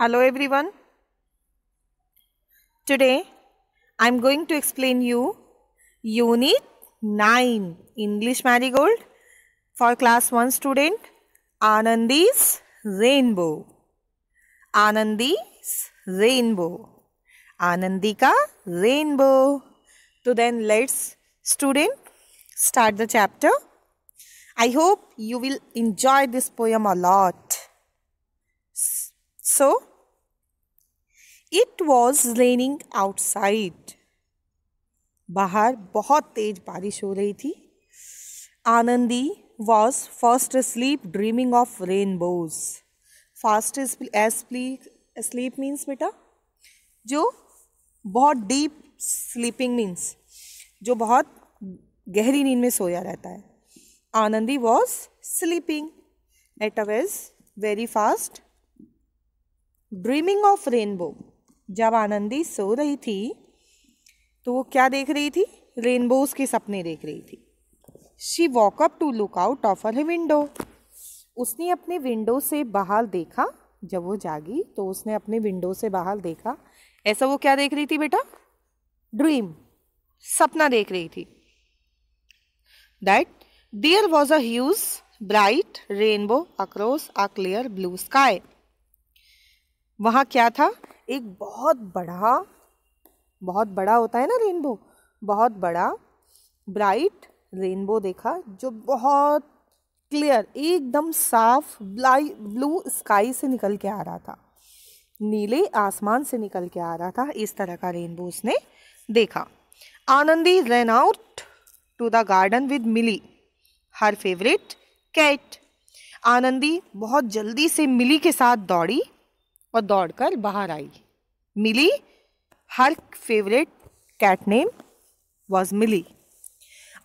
Hello everyone. Today I am going to explain you Unit 9 English Marigold for class 1 student Anandi's Rainbow. Anandi's Rainbow. Anandika Rainbow. So then let's student start the chapter. I hope you will enjoy this poem a lot. So, it was raining outside. बाहर बहुत तेज बारिश हो रही थी Anandi was fast sleep dreaming of rainbows fast sleep means बेटा जो बहुत deep sleeping means जो बहुत गहरी नींद में सोया रहता है Anandi was sleeping at always very fast dreaming of rainbow जब आनंदी सो रही थी तो वो क्या देख रही थी रेनबोज के सपने देख रही थी she woke up to look out of her window उसने अपने विंडो से बाहर देखा जब वो जागी तो उसने अपने विंडो से बाहर देखा ऐसा वो क्या देख रही थी बेटा ड्रीम सपना देख रही थी that there was a huge bright rainbow across a clear blue sky वहाँ क्या था एक बहुत बड़ा बहुत बड़ा होता है ना रेनबो बहुत बड़ा ब्राइट रेनबो देखा जो बहुत क्लियर एकदम साफ ब्लू स्काई से निकल के आ रहा था नीले आसमान से निकल के आ रहा था इस तरह का रेनबो उसने देखा Anandi ran out to the garden with Milly her favourite cat Anandi बहुत जल्दी से मिली के साथ दौड़ी और दौड़कर बाहर आई Milly her favourite cat name was Milly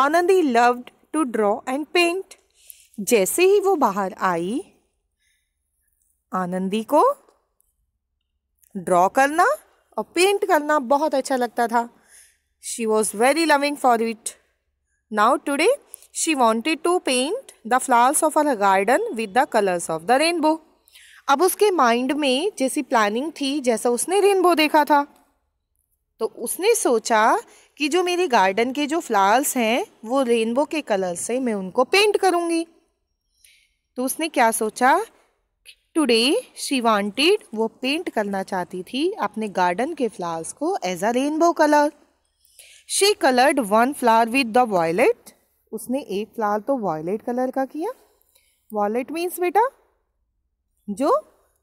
Anandi loved to draw and paint जैसे ही वो बाहर आई आनंदी को ड्रॉ करना और पेंट करना बहुत अच्छा लगता था she was very loving for it now today she wanted to paint the flowers of her garden with the colours of the rainbow अब उसके माइंड में जैसी प्लानिंग थी जैसा उसने रेनबो देखा था तो उसने सोचा कि जो मेरे गार्डन के जो फ्लावर्स हैं वो रेनबो के कलर से मैं उनको पेंट करूँगी तो उसने क्या सोचा टुडे शी वांटेड वो पेंट करना चाहती थी अपने गार्डन के फ्लावर्स को as a rainbow colour she coloured one flower with the violet उसने एक फ्लावर तो वॉयलेट कलर का किया वॉयलेट मीन्स बेटा जो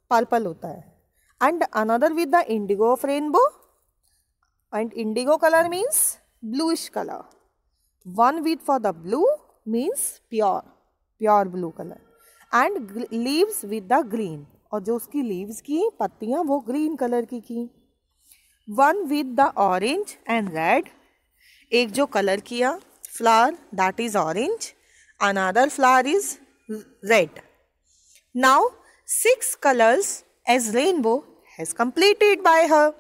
पर्पल होता है and another with the indigo of rainbow and indigo colour means bluish colour one with for the blue means pure pure blue colour and leaves with the green और जो उसकी leaves की पत्तियाँ वो ग्रीन कलर की की one with the orange and red एक जो कलर किया flower that is orange another flower is red now six colors as rainbow has completed by her.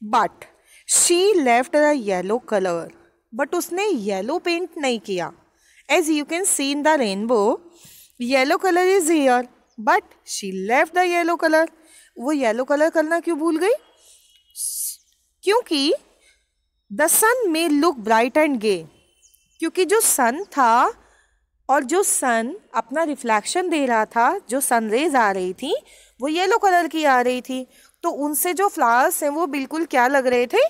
But she left the yellow color. But usne yellow paint nahi kiya As you can see in the rainbow, yellow color is here. But she left the yellow color. wo yellow color karna kyu bhul gayi kyunki the sun may look bright and gay kyunki jo sun tha और जो सन अपना reflection दे रहा था जो sun rays आ रही थी वो yellow colour की आ रही थी तो उनसे जो फ्लावर्स हैं वो बिल्कुल क्या लग रहे थे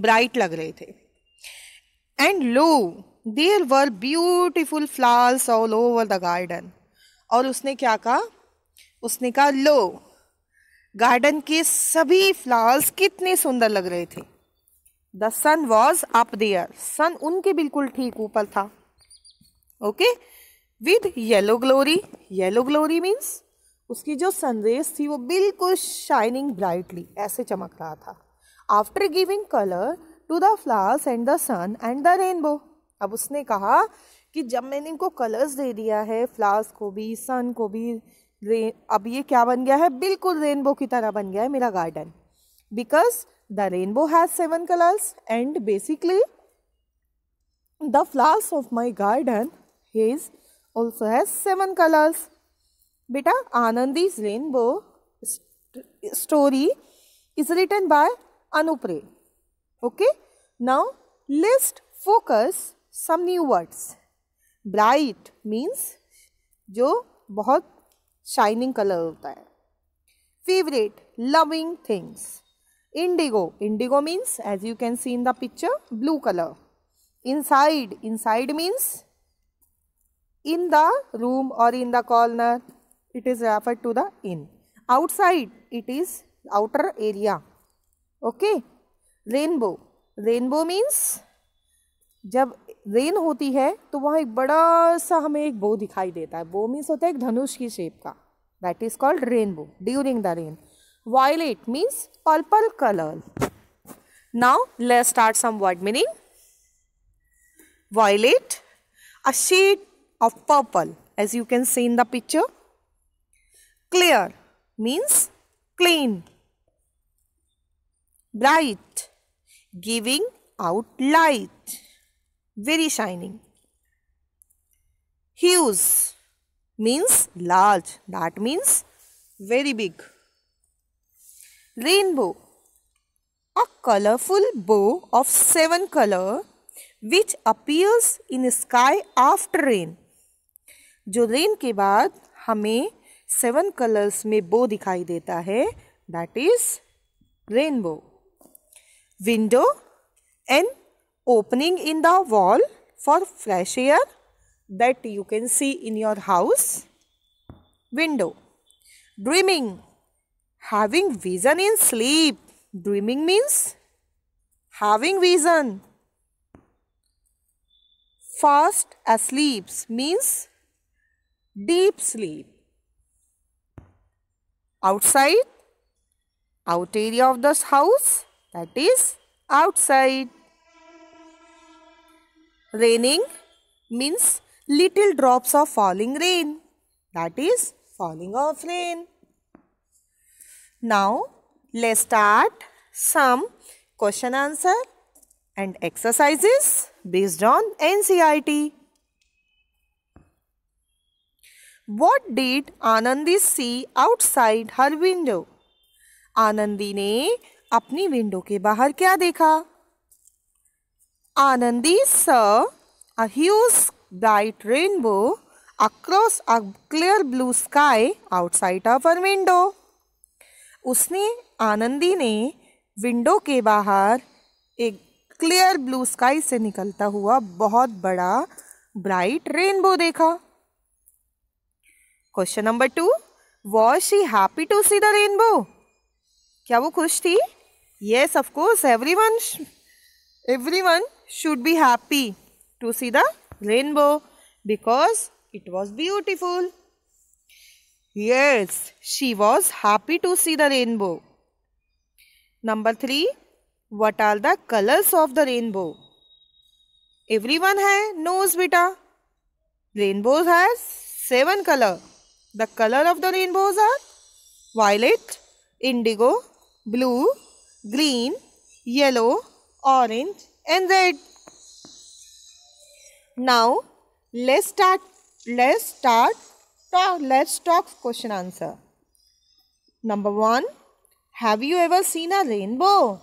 ब्राइट लग रहे थे and lo there were beautiful flowers all over the garden और उसने क्या कहा उसने कहा लो गार्डन के सभी फ्लावर्स कितने सुंदर लग रहे थे the sun was up there sun उनके बिल्कुल ठीक ऊपर था okay with yellow glory yellow glory means उसकी जो सनरेज थी वो बिल्कुल शाइनिंग ब्राइटली ऐसे चमक रहा था after giving colour to the flowers and the sun and the rainbow अब उसने कहा कि जब मैंने इनको कलर्स दे दिया है फ्लावर्स को भी सन को भी रेन अब ये क्या बन गया है बिल्कुल रेनबो की तरह बन गया है मेरा garden because the rainbow has seven colours and basically the flowers of my garden His also has seven colors. Beta Anandi's rainbow st story is written by Anupre. Okay. Now list focus some new words. Bright means जो बहुत shining colour होता है favourite loving things indigo indigo means as you can see in the picture blue colour inside inside means in the room or in the corner it is referred to the in outside it is outer area okay rainbow rainbow means जब rain होती है तो वहाँ एक बड़ा सा हमें एक बो दिखाई देता है बो मीन्स होता है एक धनुष की शेप का that is called rainbow during the rain violet means purple colour now let start some word meaning violet a shade of purple as you can see in the picture. Clear means clean. Bright giving out light. Very shining. Hues means large. That means very big. Rainbow. A colorful bow of seven color which appears in sky after rain. जो rain के बाद हमें seven colours में बो दिखाई देता है that is rainbow window and opening in the wall for fresh air that you can see in your house window dreaming having vision in sleep dreaming means having vision fast asleeps means deep sleep. Outside, out area of this house, that is outside. Raining means little drops of falling rain, that is falling of rain. Now, let's start some question answer and exercises based on NCIT. What did Anandi see outside her window Anandi ने अपनी window के बाहर क्या देखा आनंदी स a huge bright rainbow across a clear blue sky outside of her window. उसने आनंदी ने window के बाहर एक क्लियर ब्लू स्काई से निकलता हुआ बहुत बड़ा ब्राइट रेनबो देखा question number two was she happy to see the rainbow क्या वो खुश थी yes of course every one every one should be happy to see the rainbow because it was beautiful yes she was happy to see the rainbow number three what are the colours of the rainbow every one है knows बेटा rainbows has seven colour The color of the rainbows are violet, indigo, blue, green, yellow, orange and red. Now let's start let's start talk let's talk question answer. Number one Have you ever seen a rainbow?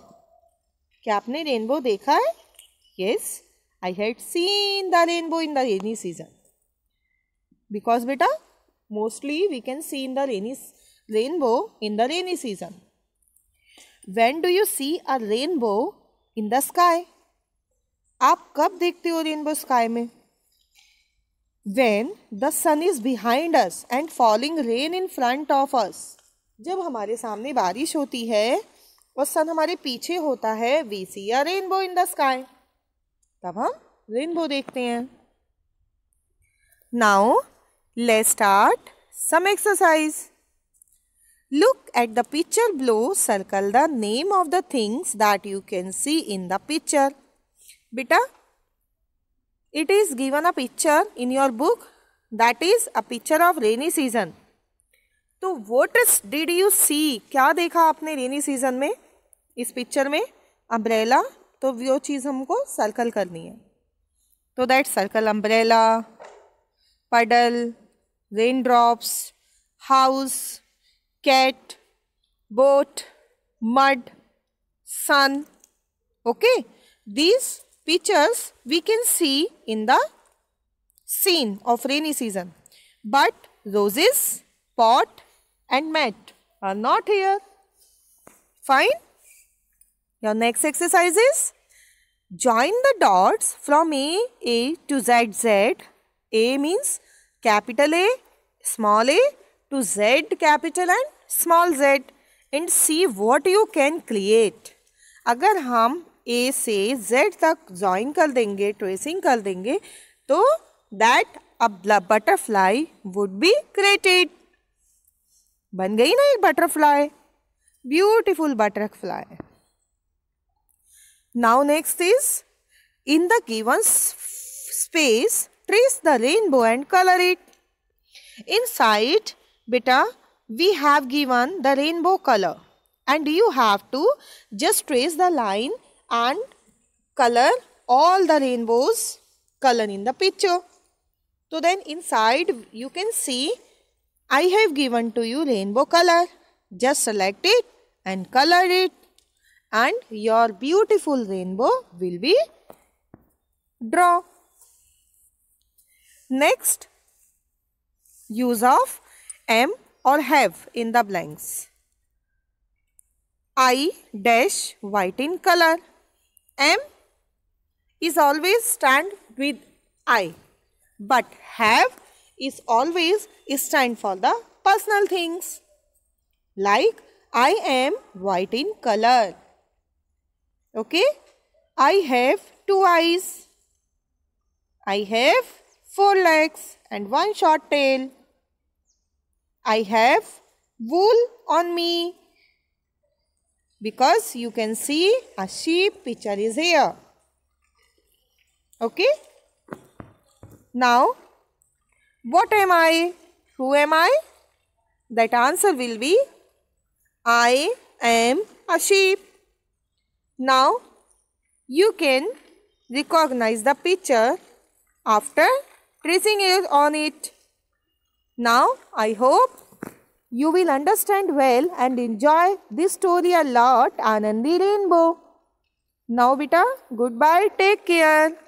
क्या आपने rainbow देखा है yes I had seen the rainbow in the rainy season because बेटा mostly we can see in the rainy rainbow in the rainy season. When do you see a rainbow in the sky? आप कब देखते हो rainbow sky में when the sun is behind us and falling rain in front of us जब हमारे सामने बारिश होती है और सन हमारे पीछे होता है we see a rainbow in the sky तब हम रेनबो देखते हैं now Let's start some exercise. Look at the picture below. Circle the name of the things that you can see in the picture. Beta, it is given a picture in your book that is a picture of rainy season. तो what did you see क्या देखा आपने rainy season में इस picture में umbrella तो वो चीज़ हमको सर्कल करनी है तो that circle umbrella puddle raindrops, house, cat, boat, mud, sun. Okay, these pictures we can see in the scene of rainy season. But roses, pot and mat are not here. Fine. Your next exercise is join the dots from A, A to Z, Z. A means capital A, small a to Z capital and small z and see what you can create. अगर हम A से Z तक join कर देंगे tracing कर देंगे तो that a butterfly would be created. बन गई ना एक butterfly. Beautiful butterfly. Now next is in the given space trace the rainbow and color it. Inside, beta, we have given the rainbow color and you have to just trace the line and color all the rainbows color in the picture. So then inside you can see I have given to you rainbow color. Just select it and color it and your beautiful rainbow will be draw. Next, use of am or have in the blanks. I dash white in color. Am is always stand with I. But have is always stand for the personal things. Like I am white in color. Okay. I have two eyes. I have four legs and one short tail. I have wool on me because you can see a sheep picture is here. Okay. Now, what am I? Who am I? That answer will be I am a sheep. Now, you can recognize the picture after tracing is on it. Now, I hope you will understand well and enjoy this story a lot, Anandi Rainbow. Now, beta, goodbye, take care.